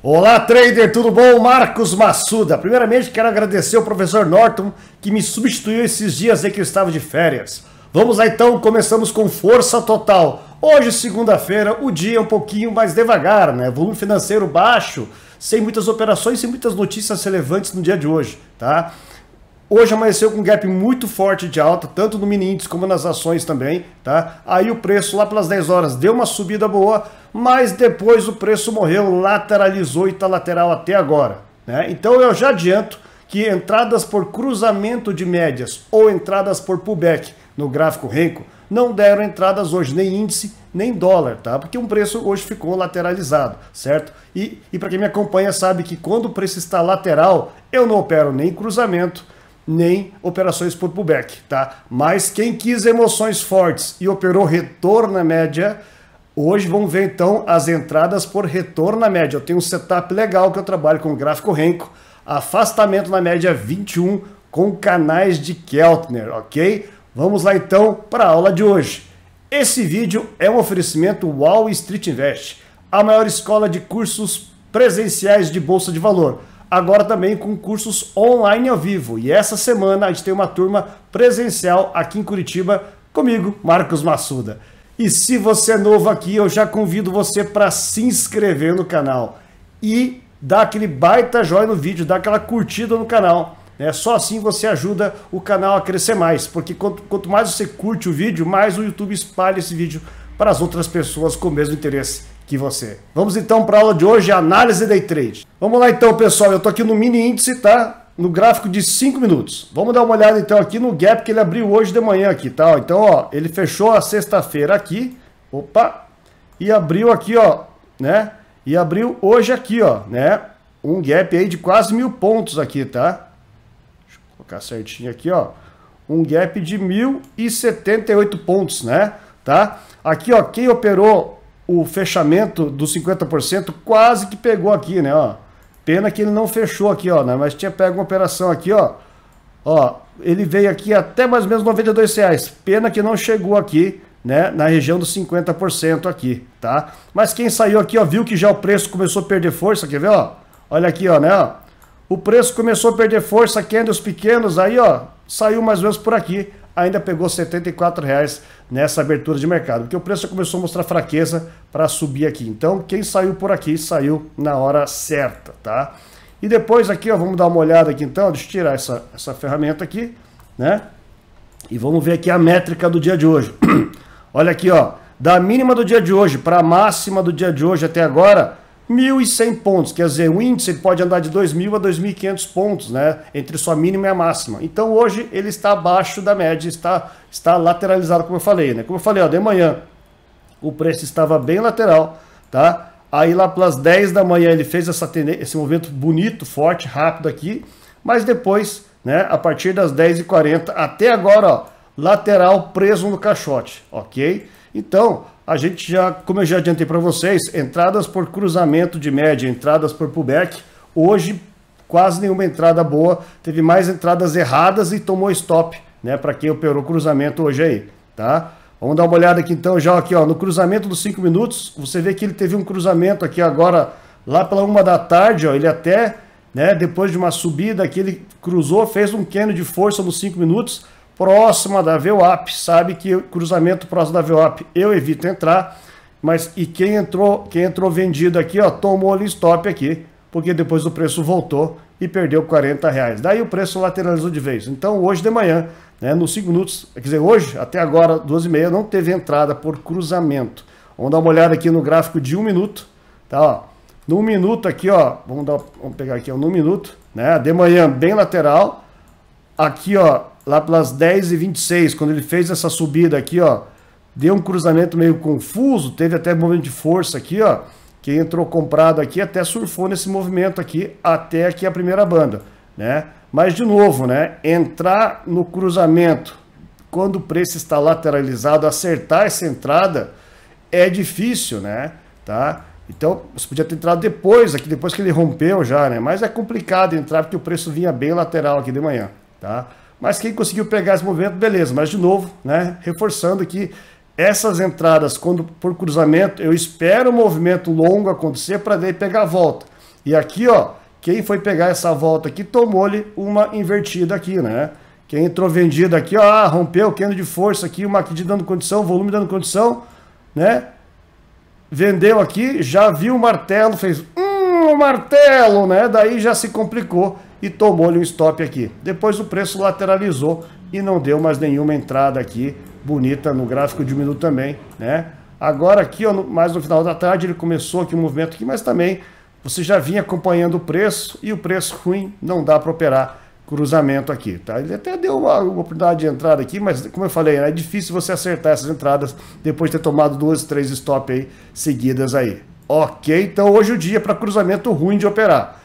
Olá, trader, tudo bom? Marcos Massuda. Primeiramente, quero agradecer ao professor Norton que me substituiu esses dias aí que eu estava de férias. Vamos lá então, começamos com força total. Hoje, segunda-feira, o dia é um pouquinho mais devagar, né? Volume financeiro baixo, sem muitas operações, sem muitas notícias relevantes no dia de hoje, tá? Hoje amanheceu com um gap muito forte de alta, tanto no mini índice como nas ações também, tá? Aí o preço lá pelas 10 horas deu uma subida boa, mas depois o preço morreu, lateralizou e tá lateral até agora, né? Então eu já adianto que entradas por cruzamento de médias ou entradas por pullback no gráfico Renko não deram entradas hoje, nem índice, nem dólar, tá? Porque um preço hoje ficou lateralizado, certo? E, e para quem me acompanha sabe que quando o preço está lateral, eu não opero nem cruzamento, nem operações por pullback, tá? Mas quem quis emoções fortes e operou retorno na média, Hoje vamos ver então as entradas por retorno na média. Eu tenho um setup legal que eu trabalho com gráfico Renko, afastamento na média 21 com canais de Keltner, ok? Vamos lá então para a aula de hoje. Esse vídeo é um oferecimento Wall Street Invest, a maior escola de cursos presenciais de bolsa de valor agora também com cursos online ao vivo. E essa semana a gente tem uma turma presencial aqui em Curitiba comigo, Marcos Massuda. E se você é novo aqui, eu já convido você para se inscrever no canal e dar aquele baita joinha no vídeo, dar aquela curtida no canal. Né? Só assim você ajuda o canal a crescer mais, porque quanto, quanto mais você curte o vídeo, mais o YouTube espalha esse vídeo para as outras pessoas com o mesmo interesse que você. Vamos então para a aula de hoje, análise day trade. Vamos lá então, pessoal. Eu estou aqui no mini índice, tá? No gráfico de 5 minutos. Vamos dar uma olhada então aqui no gap que ele abriu hoje de manhã aqui, tá? Então, ó, ele fechou a sexta-feira aqui. Opa! E abriu aqui, ó, né? E abriu hoje aqui, ó, né? Um gap aí de quase mil pontos aqui, tá? Deixa eu colocar certinho aqui, ó. Um gap de 1.078 pontos, né? Tá? Aqui, ó, quem operou o fechamento dos 50% quase que pegou aqui, né, ó. Pena que ele não fechou aqui, ó, né, mas tinha pego uma operação aqui, ó. Ó, ele veio aqui até mais ou menos 92 reais. Pena que não chegou aqui, né, na região dos 50% aqui, tá? Mas quem saiu aqui, ó, viu que já o preço começou a perder força, quer ver, ó? Olha aqui, ó, né, ó. O preço começou a perder força, candles pequenos, aí, ó, saiu mais ou menos por aqui ainda pegou R$ 74,00 nessa abertura de mercado, porque o preço já começou a mostrar fraqueza para subir aqui. Então, quem saiu por aqui, saiu na hora certa, tá? E depois aqui, ó, vamos dar uma olhada aqui então, deixa eu tirar essa, essa ferramenta aqui, né? E vamos ver aqui a métrica do dia de hoje. Olha aqui, ó, da mínima do dia de hoje para a máxima do dia de hoje até agora, 1.100 pontos, quer dizer, o índice pode andar de 2.000 a 2.500 pontos, né, entre sua mínima e a máxima. Então hoje ele está abaixo da média, está, está lateralizado, como eu falei, né? Como eu falei, ó, de manhã o preço estava bem lateral, tá? Aí lá pelas 10 da manhã ele fez essa esse movimento bonito, forte, rápido aqui, mas depois, né, a partir das 10h40 até agora, ó, lateral preso no caixote, ok? Então, a gente já, como eu já adiantei para vocês, entradas por cruzamento de média, entradas por pullback, hoje quase nenhuma entrada boa, teve mais entradas erradas e tomou stop, né, para quem operou cruzamento hoje aí, tá? Vamos dar uma olhada aqui então, já aqui, ó, no cruzamento dos 5 minutos, você vê que ele teve um cruzamento aqui agora, lá pela uma da tarde, ó, ele até, né, depois de uma subida aqui ele cruzou, fez um cano de força nos 5 minutos, próxima da VWAP, sabe que cruzamento próximo da VWAP eu evito entrar, mas e quem entrou, quem entrou vendido aqui, ó, tomou ali stop aqui, porque depois o preço voltou e perdeu 40 reais. Daí o preço lateralizou de vez. Então hoje de manhã, né, nos 5 minutos, quer dizer, hoje até agora, 12h30, não teve entrada por cruzamento. Vamos dar uma olhada aqui no gráfico de um minuto, tá, ó. No minuto aqui, ó, vamos, dar, vamos pegar aqui, ó, no minuto, né, de manhã bem lateral, aqui, ó, lá pelas 10 e 26 quando ele fez essa subida aqui, ó, deu um cruzamento meio confuso, teve até movimento de força aqui, ó, que entrou comprado aqui até surfou nesse movimento aqui, até aqui a primeira banda, né? Mas, de novo, né? Entrar no cruzamento quando o preço está lateralizado, acertar essa entrada é difícil, né? Tá? Então, você podia ter entrado depois, aqui depois que ele rompeu já, né? Mas é complicado entrar porque o preço vinha bem lateral aqui de manhã, tá? Mas quem conseguiu pegar esse movimento, beleza. Mas, de novo, né, reforçando aqui, essas entradas, quando por cruzamento, eu espero o movimento longo acontecer para daí pegar a volta. E aqui, ó, quem foi pegar essa volta aqui, tomou-lhe uma invertida aqui, né? Quem entrou vendido aqui, ó, ah, rompeu, quendo de força aqui, uma aqui dando condição, volume dando condição, né? Vendeu aqui, já viu o martelo, fez, um martelo, né? Daí já se complicou e tomou-lhe um stop aqui. Depois o preço lateralizou e não deu mais nenhuma entrada aqui, bonita no gráfico de minuto também, né? Agora aqui, ó, mais no final da tarde, ele começou aqui o um movimento aqui, mas também você já vinha acompanhando o preço e o preço ruim não dá para operar cruzamento aqui, tá? Ele até deu uma, uma, oportunidade de entrada aqui, mas como eu falei, né, é difícil você acertar essas entradas depois de ter tomado duas, três stop aí seguidas aí. Ok, então hoje o dia para cruzamento ruim de operar.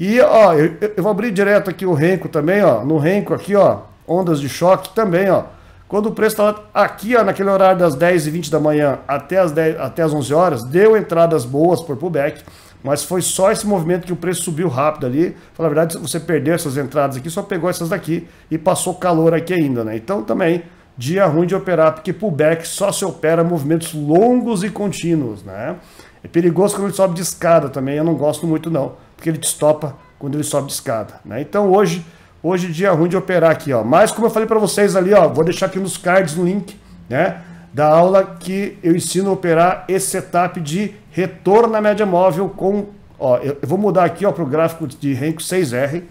E, ó, eu, eu vou abrir direto aqui o renco também, ó. No renco aqui, ó, ondas de choque também, ó. Quando o preço estava tá aqui, ó, naquele horário das 10h20 da manhã até as, 10, até as 11 horas, deu entradas boas por pullback, mas foi só esse movimento que o preço subiu rápido ali. Fala a verdade, você perdeu essas entradas aqui, só pegou essas daqui e passou calor aqui ainda, né? Então também, dia ruim de operar, porque pullback só se opera movimentos longos e contínuos, né? É perigoso quando ele sobe de escada também, eu não gosto muito não porque ele destopa quando ele sobe de escada. Né? Então hoje, hoje é dia ruim de operar aqui. Ó. Mas como eu falei para vocês ali, ó, vou deixar aqui nos cards no link né, da aula que eu ensino a operar esse setup de retorno na média móvel com... Ó, eu, vou mudar aqui para o gráfico de Renko 6R,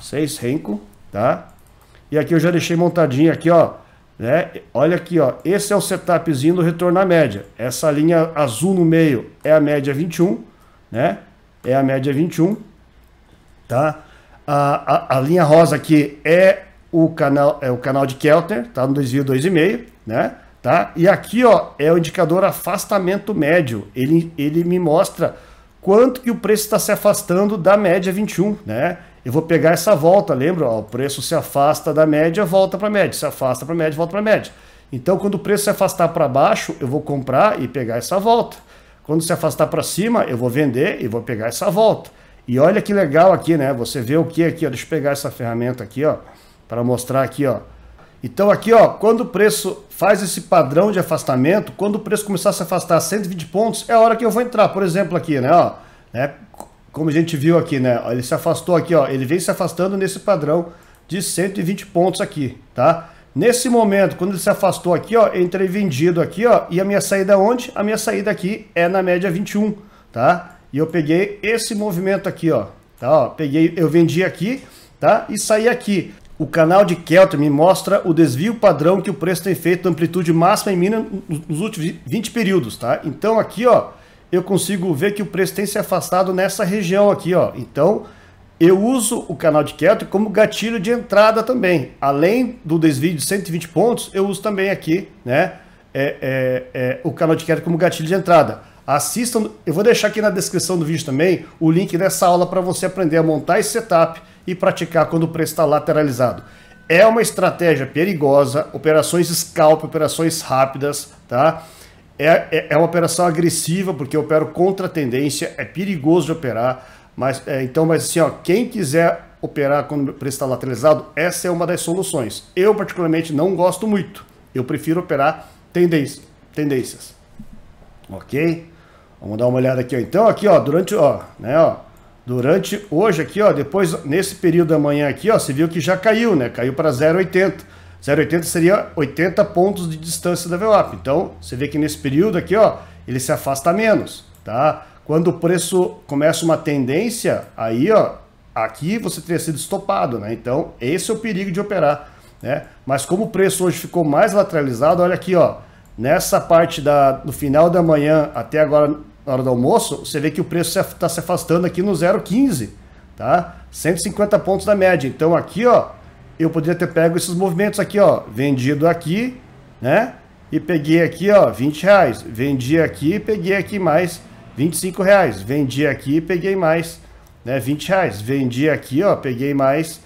6 Renko, tá? E aqui eu já deixei montadinho aqui, ó. Né? Olha aqui, ó. Esse é o setupzinho do retorno à média. Essa linha azul no meio é a média 21, né? é a média 21, tá? A, a, a linha rosa aqui é o canal é o canal de Keltner, tá no desvio 2,5, né? Tá? E aqui, ó, é o indicador afastamento médio. Ele, ele me mostra quanto que o preço está se afastando da média 21, né? Eu vou pegar essa volta, lembra? Ó, o preço se afasta da média, volta para a média. Se afasta para a média, volta para a média. Então, quando o preço se afastar para baixo, eu vou comprar e pegar essa volta. Quando se afastar para cima, eu vou vender e vou pegar essa volta. E olha que legal aqui, né? Você vê o que aqui, ó. Deixa eu pegar essa ferramenta aqui, ó, para mostrar aqui, ó. Então aqui, ó, quando o preço faz esse padrão de afastamento, quando o preço começar a se afastar a 120 pontos, é a hora que eu vou entrar. Por exemplo, aqui, né, ó, né? Como a gente viu aqui, né? Ele se afastou aqui, ó. Ele vem se afastando nesse padrão de 120 pontos aqui, tá? Nesse momento, quando ele se afastou aqui, ó, eu entrei vendido aqui, ó, e a minha saída é onde? A minha saída aqui é na média 21, tá? E eu peguei esse movimento aqui, ó, tá? Ó, peguei, eu vendi aqui, tá? E saí aqui. O canal de Kelter me mostra o desvio padrão que o preço tem feito amplitude máxima e mínima nos últimos 20 períodos, tá? Então aqui, ó, eu consigo ver que o preço tem se afastado nessa região aqui, ó. Então, eu uso o canal de Keltner como gatilho de entrada também. Além do desvio de 120 pontos, eu uso também aqui né, é, é, é, o canal de Keltner como gatilho de entrada. Assistam, eu vou deixar aqui na descrição do vídeo também o link dessa aula para você aprender a montar esse setup e praticar quando o preço está lateralizado. É uma estratégia perigosa, operações scalp, operações rápidas, tá? É, é, é uma operação agressiva porque eu opero contra a tendência, é perigoso de operar mas, é, então, mas assim, ó, quem quiser operar quando preço tá lateralizado, essa é uma das soluções. Eu, particularmente, não gosto muito. Eu prefiro operar tendência, tendências. Ok? Vamos dar uma olhada aqui, ó. Então, aqui, ó, durante, ó, né, ó, durante hoje aqui, ó, depois, nesse período da manhã aqui, ó, você viu que já caiu, né? Caiu para 0,80. 0,80 seria 80 pontos de distância da VWAP. Então, você vê que nesse período aqui, ó, ele se afasta menos, tá? Quando o preço começa uma tendência, aí ó, aqui você teria sido estopado, né? Então, esse é o perigo de operar, né? Mas como o preço hoje ficou mais lateralizado, olha aqui, ó, nessa parte da, do final da manhã até agora na hora do almoço, você vê que o preço está se afastando aqui no 0,15, tá? 150 pontos da média. Então aqui, ó, eu poderia ter pego esses movimentos aqui, ó, vendido aqui, né? E peguei aqui, ó, 20 reais. Vendi aqui e peguei aqui mais 25 reais, vendi aqui peguei mais, né? 20 reais, vendi aqui, ó, peguei mais,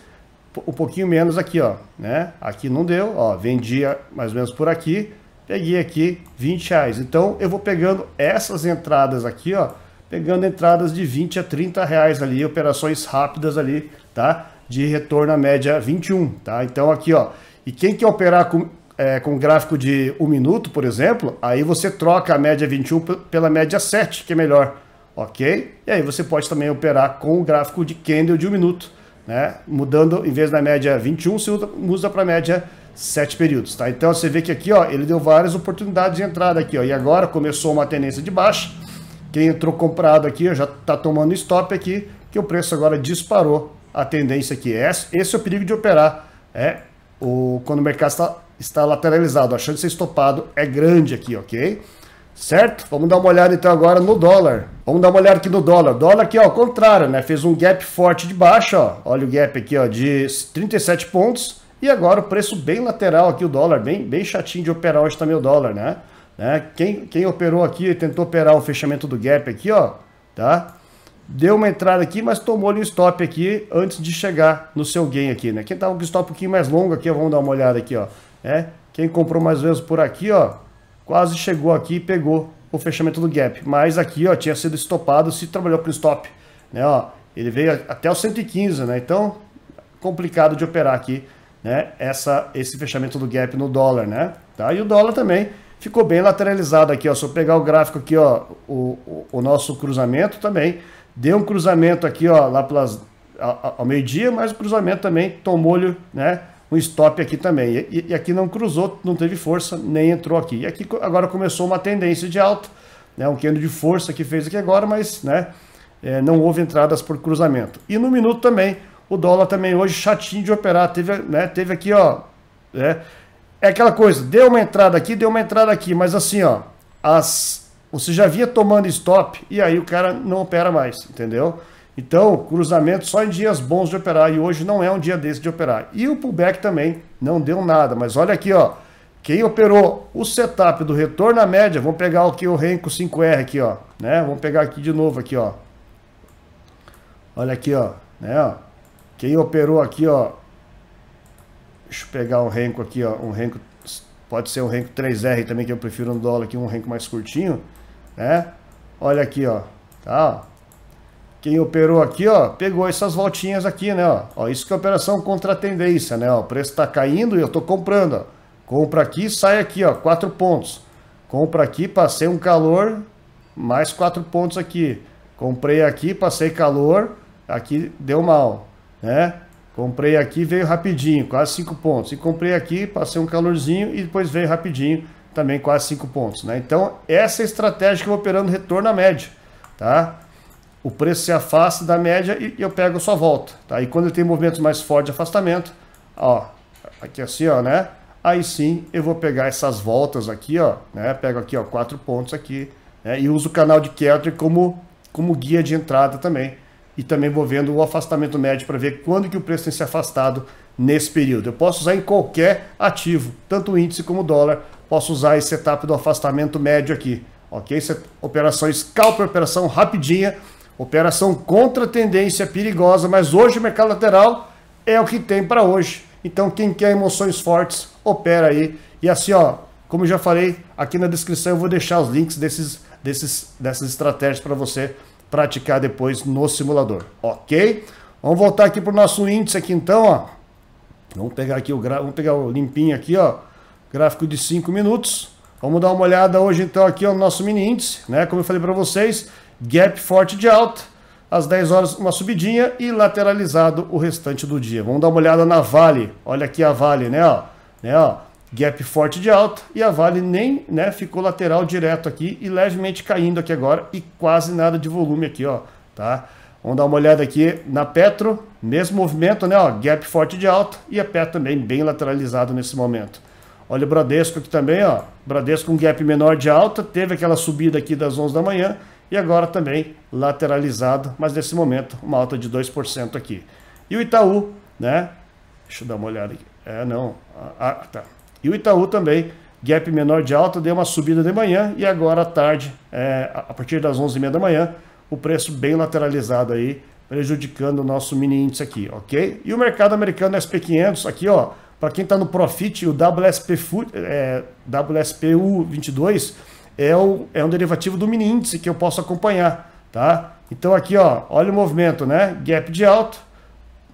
um pouquinho menos aqui, ó, né? Aqui não deu, ó, vendi mais ou menos por aqui, peguei aqui 20 reais. Então eu vou pegando essas entradas aqui, ó, pegando entradas de 20 a 30 reais ali, operações rápidas ali, tá? De retorno à média 21, tá? Então aqui, ó, e quem quer operar com é, com gráfico de um minuto, por exemplo, aí você troca a média 21 pela média 7, que é melhor, ok? E aí você pode também operar com o gráfico de candle de um minuto, né? Mudando, em vez da média 21, você usa para a média 7 períodos, tá? Então você vê que aqui, ó, ele deu várias oportunidades de entrada aqui, ó, e agora começou uma tendência de baixa, quem entrou comprado aqui já está tomando stop aqui, que o preço agora disparou a tendência aqui. Esse, esse é o perigo de operar, é o, quando o mercado está está lateralizado. A chance de ser estopado é grande aqui, ok? Certo? Vamos dar uma olhada então agora no dólar. Vamos dar uma olhada aqui no dólar. Dólar aqui, ó, ao contrário, né? Fez um gap forte de baixa, ó. Olha o gap aqui, ó, de 37 pontos. E agora o preço bem lateral aqui, o dólar, bem, bem chatinho de operar hoje também o dólar, né? né? Quem, quem operou aqui, tentou operar o fechamento do gap aqui, ó, tá? Deu uma entrada aqui, mas tomou ali um stop aqui antes de chegar no seu gain aqui, né? Quem tava com o stop um pouquinho mais longo aqui, ó, vamos dar uma olhada aqui, ó. É? Quem comprou mais ou menos por aqui, ó, quase chegou aqui e pegou o fechamento do gap. Mas aqui, ó, tinha sido estopado, se trabalhou para o stop, né, ó. Ele veio até o 115, né? Então, complicado de operar aqui, né? Essa, esse fechamento do gap no dólar, né? Tá? E o dólar também ficou bem lateralizado aqui, ó. Se eu pegar o gráfico aqui, ó, o, o, o nosso cruzamento também deu um cruzamento aqui, ó, lá pelas, ao, ao meio-dia, mas o cruzamento também tomou-lhe, né? um stop aqui também. E, e, aqui não cruzou, não teve força, nem entrou aqui. E aqui agora começou uma tendência de alta, né, um quedo de força que fez aqui agora, mas né, é, não houve entradas por cruzamento. E no minuto também, o dólar também hoje chatinho de operar, teve, né, teve aqui, ó, é, é aquela coisa, deu uma entrada aqui, deu uma entrada aqui, mas assim, ó, as, você já vinha tomando stop e aí o cara não opera mais, entendeu? Então, cruzamento só em dias bons de operar e hoje não é um dia desse de operar. E o pullback também não deu nada, mas olha aqui, ó. Quem operou o setup do retorno à média, vamos pegar aqui o Renko 5R aqui, ó, né? Vamos pegar aqui de novo aqui, ó. Olha aqui, ó, né, ó. Quem operou aqui, ó, deixa eu pegar um Renko aqui, ó, um Renko, pode ser um Renko 3R também, que eu prefiro no dólar aqui, um Renko mais curtinho, né? Olha aqui, ó, tá, ó. Quem operou aqui, ó, pegou essas voltinhas aqui, né, ó. ó isso que é operação contra tendência, né, ó. O preço tá caindo e eu tô comprando, ó. Compra aqui, sai aqui, ó, quatro pontos. Compra aqui, passei um calor, mais quatro pontos aqui. Comprei aqui, passei calor, aqui deu mal, né? Comprei aqui, veio rapidinho, quase cinco pontos. E comprei aqui, passei um calorzinho e depois veio rapidinho, também quase cinco pontos, né? Então, essa é a estratégia que eu vou operando retorno à média, tá? o preço se afasta da média e eu pego sua volta, tá? E quando ele tem movimentos mais fortes de afastamento, ó, aqui assim, ó, né? Aí sim eu vou pegar essas voltas aqui, ó, né? Pego aqui, ó, quatro pontos aqui, né? E uso o canal de Keltner como, como guia de entrada também. E também vou vendo o afastamento médio para ver quando que o preço tem se afastado nesse período. Eu posso usar em qualquer ativo, tanto índice como dólar, posso usar esse setup do afastamento médio aqui, ok? Essa operação scalper, operação rapidinha, Operação contra tendência perigosa, mas hoje o mercado lateral é o que tem para hoje. Então quem quer emoções fortes, opera aí. E assim, ó, como eu já falei, aqui na descrição eu vou deixar os links desses, desses, dessas estratégias para você praticar depois no simulador, ok? Vamos voltar aqui para o nosso índice aqui então, ó. Vamos pegar aqui o gráfico, vamos pegar o limpinho aqui, ó. Gráfico de 5 minutos. Vamos dar uma olhada hoje então aqui ó, no nosso mini índice, né? Como eu falei para vocês, gap forte de alta, às 10 horas uma subidinha e lateralizado o restante do dia. Vamos dar uma olhada na Vale. Olha aqui a Vale, né, ó, né, ó. Gap forte de alta e a Vale nem, né, ficou lateral direto aqui e levemente caindo aqui agora e quase nada de volume aqui, ó, tá? Vamos dar uma olhada aqui na Petro, mesmo movimento, né, ó, gap forte de alta e a Petro também bem lateralizado nesse momento. Olha o Bradesco aqui também, ó, Bradesco com um gap menor de alta, teve aquela subida aqui das 11 da manhã, e agora também lateralizado, mas nesse momento uma alta de 2% aqui. E o Itaú, né? Deixa eu dar uma olhada aqui. É, não. Ah, ah, tá. E o Itaú também, gap menor de alta, deu uma subida de manhã e agora à tarde, é, a partir das 11h30 da manhã, o preço bem lateralizado aí, prejudicando o nosso mini índice aqui, ok? E o mercado americano SP500 aqui, ó, para quem está no Profit, o WSP, é, WSPU22 é um, é um derivativo do mini índice que eu posso acompanhar, tá? Então aqui, ó, olha o movimento, né? Gap de alto,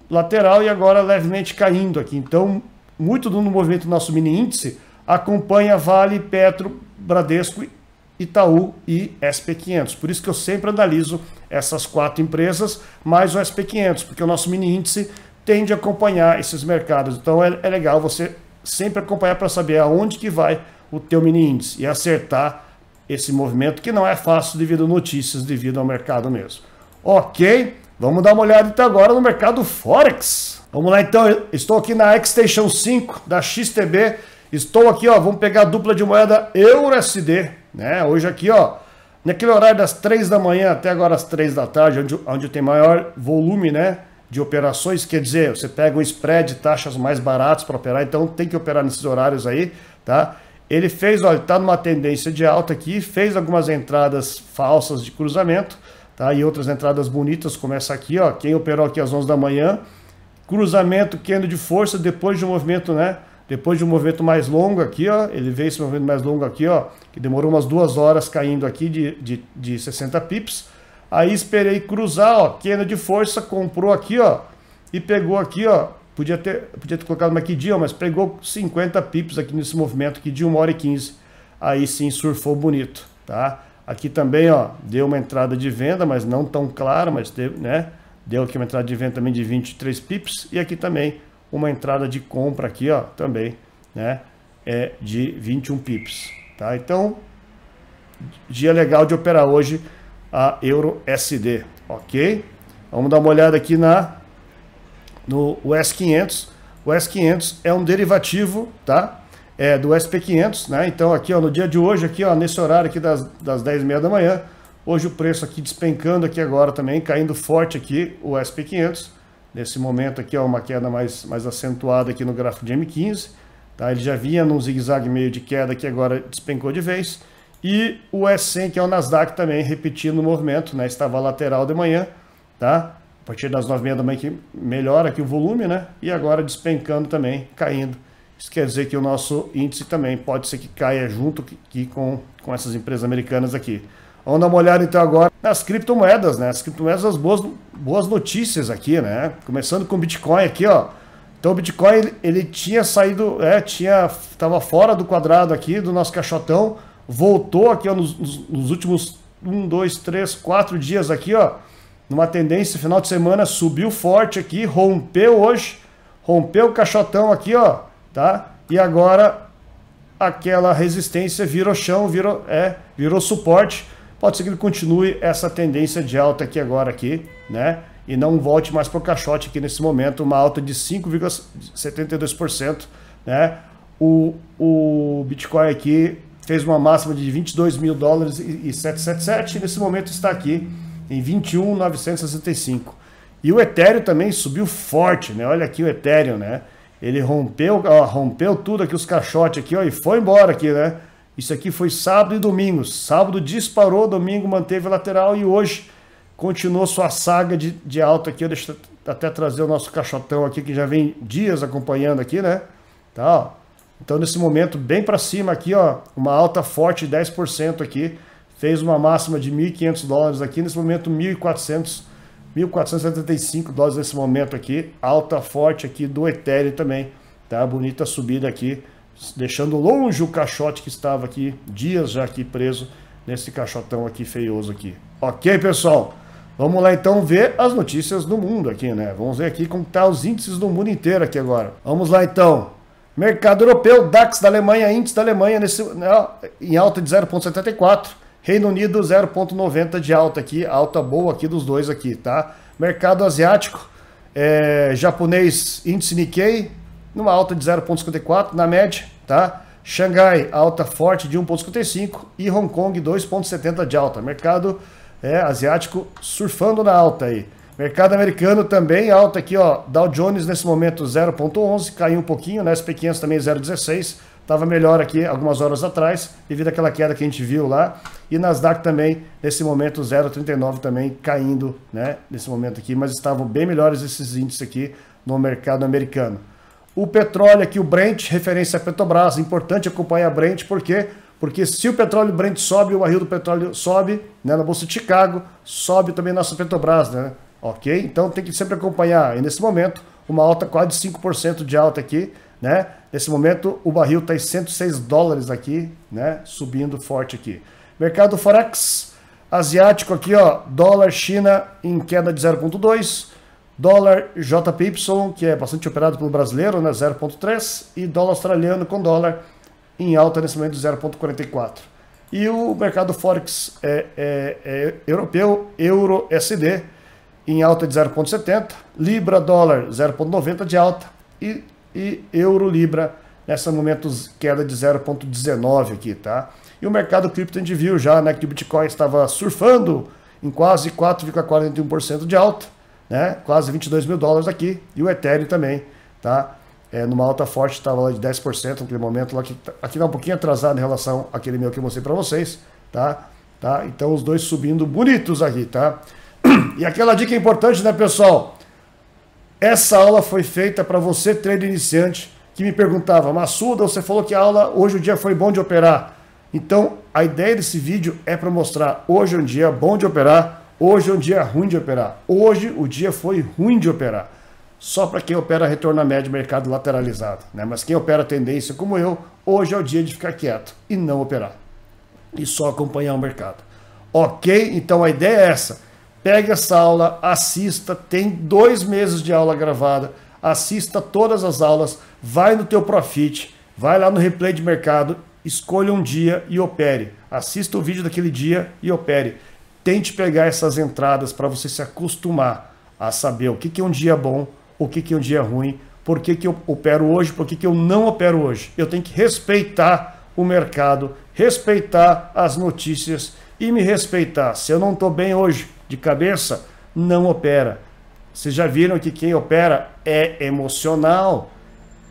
lateral e agora levemente caindo aqui. Então, muito do movimento do nosso mini índice acompanha Vale, Petro, Bradesco, Itaú e SP500. Por isso que eu sempre analiso essas quatro empresas mais o SP500, porque o nosso mini índice tende a acompanhar esses mercados. Então é, é legal você sempre acompanhar para saber aonde que vai o teu mini índice e acertar esse movimento que não é fácil devido a notícias, devido ao mercado mesmo. Ok, vamos dar uma olhada então agora no mercado Forex. Vamos lá então, estou aqui na Xtation 5 da XTB, estou aqui ó, vamos pegar a dupla de moeda EURSD, né, hoje aqui ó, naquele horário das 3 da manhã até agora as 3 da tarde, onde, onde tem maior volume, né, de operações, quer dizer, você pega um spread, taxas mais baratas para operar, então tem que operar nesses horários aí, tá? Ele fez, olha, está numa tendência de alta aqui, fez algumas entradas falsas de cruzamento, tá? E outras entradas bonitas, começa aqui, ó, quem operou aqui às 11 da manhã, cruzamento quendo de força depois de um movimento, né? Depois de um movimento mais longo aqui, ó, ele veio esse movimento mais longo aqui, ó, que demorou umas duas horas caindo aqui de, de, de 60 pips. Aí esperei cruzar, ó, queda de força, comprou aqui, ó, e pegou aqui, ó, Podia ter, podia ter colocado uma Kidion, mas pegou 50 pips aqui nesse movimento aqui de 1 hora e 15. Aí sim surfou bonito, tá? Aqui também, ó, deu uma entrada de venda, mas não tão clara, mas teve, né? Deu aqui uma entrada de venda também de 23 pips e aqui também uma entrada de compra aqui, ó, também, né? É de 21 pips, tá? Então, dia legal de operar hoje a Euro SD, ok? Vamos dar uma olhada aqui na no S500. O S500 é um derivativo, tá? É, do SP500, né? Então aqui, ó, no dia de hoje, aqui, ó, nesse horário aqui das, das 10h30 da manhã, hoje o preço aqui despencando aqui agora também, caindo forte aqui o SP500. Nesse momento aqui, ó, uma queda mais, mais acentuada aqui no gráfico de M15, tá? Ele já vinha num zigue-zague meio de queda aqui agora despencou de vez. E o S100, que é o Nasdaq também, repetindo o movimento, né? Estava lateral de manhã, tá? A partir das 9h30 da manhã que melhora aqui o volume, né? E agora despencando também, caindo. Isso quer dizer que o nosso índice também pode ser que caia junto aqui com, com essas empresas americanas aqui. Vamos dar uma olhada então agora nas criptomoedas, né? As criptomoedas, as boas, boas notícias aqui, né? Começando com o Bitcoin aqui, ó. Então o Bitcoin ele, ele tinha saído, é, tinha, estava fora do quadrado aqui do nosso caixotão, voltou aqui ó, nos, nos últimos 1, 2, 3, 4 dias aqui, ó numa tendência, final de semana subiu forte aqui, rompeu hoje, rompeu o caixotão aqui, ó, tá? E agora aquela resistência virou chão, virou, é, virou suporte. Pode ser que ele continue essa tendência de alta aqui agora aqui, né? E não volte mais para o caixote aqui nesse momento, uma alta de 5,72%, né? O, o Bitcoin aqui fez uma máxima de 22 mil dólares e 777, nesse momento está aqui em 21,965. E o Ethereum também subiu forte, né? Olha aqui o Ethereum, né? Ele rompeu, ó, rompeu tudo aqui, os caixotes aqui, ó, e foi embora aqui, né? Isso aqui foi sábado e domingo. Sábado disparou, domingo manteve lateral e hoje continuou sua saga de, de alta aqui. Eu até trazer o nosso caixotão aqui, que já vem dias acompanhando aqui, né? Tá, ó. Então, nesse momento, bem para cima aqui, ó, uma alta forte 10% aqui fez uma máxima de 1.500 dólares aqui, nesse momento 1.400, 1.475 dólares nesse momento aqui, alta forte aqui do Ethereum também, tá? Bonita subida aqui, deixando longe o caixote que estava aqui, dias já aqui preso nesse caixotão aqui feioso aqui. Ok, pessoal? Vamos lá então ver as notícias do mundo aqui, né? Vamos ver aqui como tá os índices do mundo inteiro aqui agora. Vamos lá então. Mercado europeu, DAX da Alemanha, índice da Alemanha nesse, né, em alta de 0,74. Reino Unido 0,90 de alta aqui, alta boa aqui dos dois aqui, tá? Mercado asiático, é, japonês índice Nikkei, numa alta de 0,54 na média, tá? Xangai, alta forte de 1,55 e Hong Kong 2,70 de alta. Mercado é, asiático surfando na alta aí. Mercado americano também alta aqui, ó. Dow Jones nesse momento 0,11, caiu um pouquinho, né? SP500 também 0,16 estava melhor aqui algumas horas atrás, devido àquela queda que a gente viu lá. E Nasdaq também, nesse momento, 0,39 também caindo, né? Nesse momento aqui, mas estavam bem melhores esses índices aqui no mercado americano. O petróleo aqui, o Brent, referência à Petrobras, importante acompanhar a Brent, por quê? Porque se o petróleo Brent sobe, o barril do petróleo sobe, né? Na Bolsa de Chicago, sobe também nossa Petrobras, né? Ok? Então tem que sempre acompanhar. E nesse momento, uma alta quase 5% de alta aqui, né? Nesse momento, o barril está em 106 dólares aqui, né? Subindo forte aqui. Mercado Forex asiático aqui, ó, dólar China em queda de 0.2, dólar JPY, que é bastante operado pelo brasileiro, né, 0.3, e dólar australiano com dólar em alta nesse momento de 0.44. E o mercado Forex é, é, é europeu, Euro SD, em alta de 0,70, Libra dólar 0,90 de alta e e euro-libra, nessa momento queda de 0,19 aqui, tá? E o mercado cripto a gente viu já, né, que o Bitcoin estava surfando em quase 4,41% de alta, né, quase 22 mil dólares aqui, e o Ethereum também, tá? É, numa alta forte, estava lá de 10% naquele momento, lá que, tá, aqui dá tá um pouquinho atrasado em relação àquele meu que eu mostrei para vocês, tá? tá? Então os dois subindo bonitos aqui, tá? E aquela dica importante, né, pessoal? Essa aula foi feita para você, trader iniciante, que me perguntava, Massuda, você falou que a aula hoje o dia foi bom de operar. Então, a ideia desse vídeo é para mostrar hoje é um dia bom de operar, hoje é um dia ruim de operar. Hoje o dia foi ruim de operar. Só para quem opera retorno à média mercado lateralizado. Né? Mas quem opera tendência como eu, hoje é o dia de ficar quieto e não operar. E só acompanhar o mercado. Ok? Então a ideia é essa. Pegue essa aula, assista, tem dois meses de aula gravada, assista todas as aulas, vai no teu Profit, vai lá no replay de mercado, escolha um dia e opere. Assista o vídeo daquele dia e opere. Tente pegar essas entradas para você se acostumar a saber o que, que é um dia bom, o que, que é um dia ruim, por que, que eu opero hoje, por que, que eu não opero hoje. Eu tenho que respeitar o mercado, respeitar as notícias e me respeitar. Se eu não estou bem hoje, de cabeça, não opera. Vocês já viram que quem opera é emocional,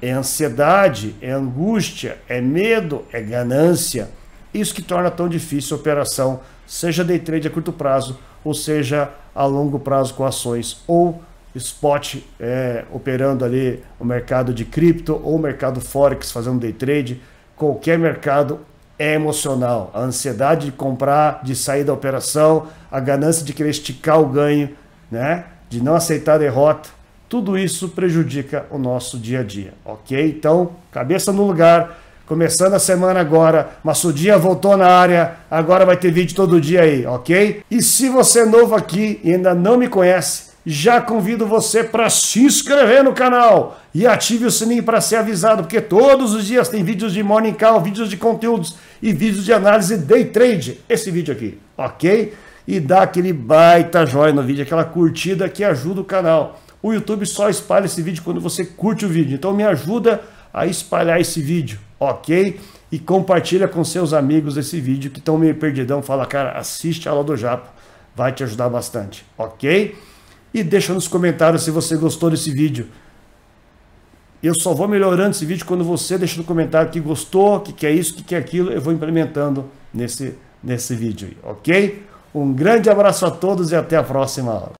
é ansiedade, é angústia, é medo, é ganância. Isso que torna tão difícil a operação, seja day trade a curto prazo, ou seja a longo prazo com ações, ou spot é, operando ali o mercado de cripto ou o mercado forex fazendo day trade. Qualquer mercado é emocional. A ansiedade de comprar, de sair da operação, a ganância de querer esticar o ganho, né? de não aceitar a derrota. Tudo isso prejudica o nosso dia a dia, ok? Então, cabeça no lugar, começando a semana agora, Massudia voltou na área, agora vai ter vídeo todo dia aí, ok? E se você é novo aqui e ainda não me conhece, já convido você para se inscrever no canal e ative o sininho para ser avisado, porque todos os dias tem vídeos de morning call, vídeos de conteúdos e vídeos de análise day trade. Esse vídeo aqui, ok? E dá aquele baita joia no vídeo, aquela curtida que ajuda o canal. O YouTube só espalha esse vídeo quando você curte o vídeo, então me ajuda a espalhar esse vídeo, ok? E compartilha com seus amigos esse vídeo que estão meio perdidão. Fala, cara, assiste a aula do Japo, vai te ajudar bastante, ok? E deixa nos comentários se você gostou desse vídeo. Eu só vou melhorando esse vídeo quando você deixa no comentário que gostou, que quer isso, que quer aquilo. Eu vou implementando nesse, nesse vídeo, ok? Um grande abraço a todos e até a próxima aula.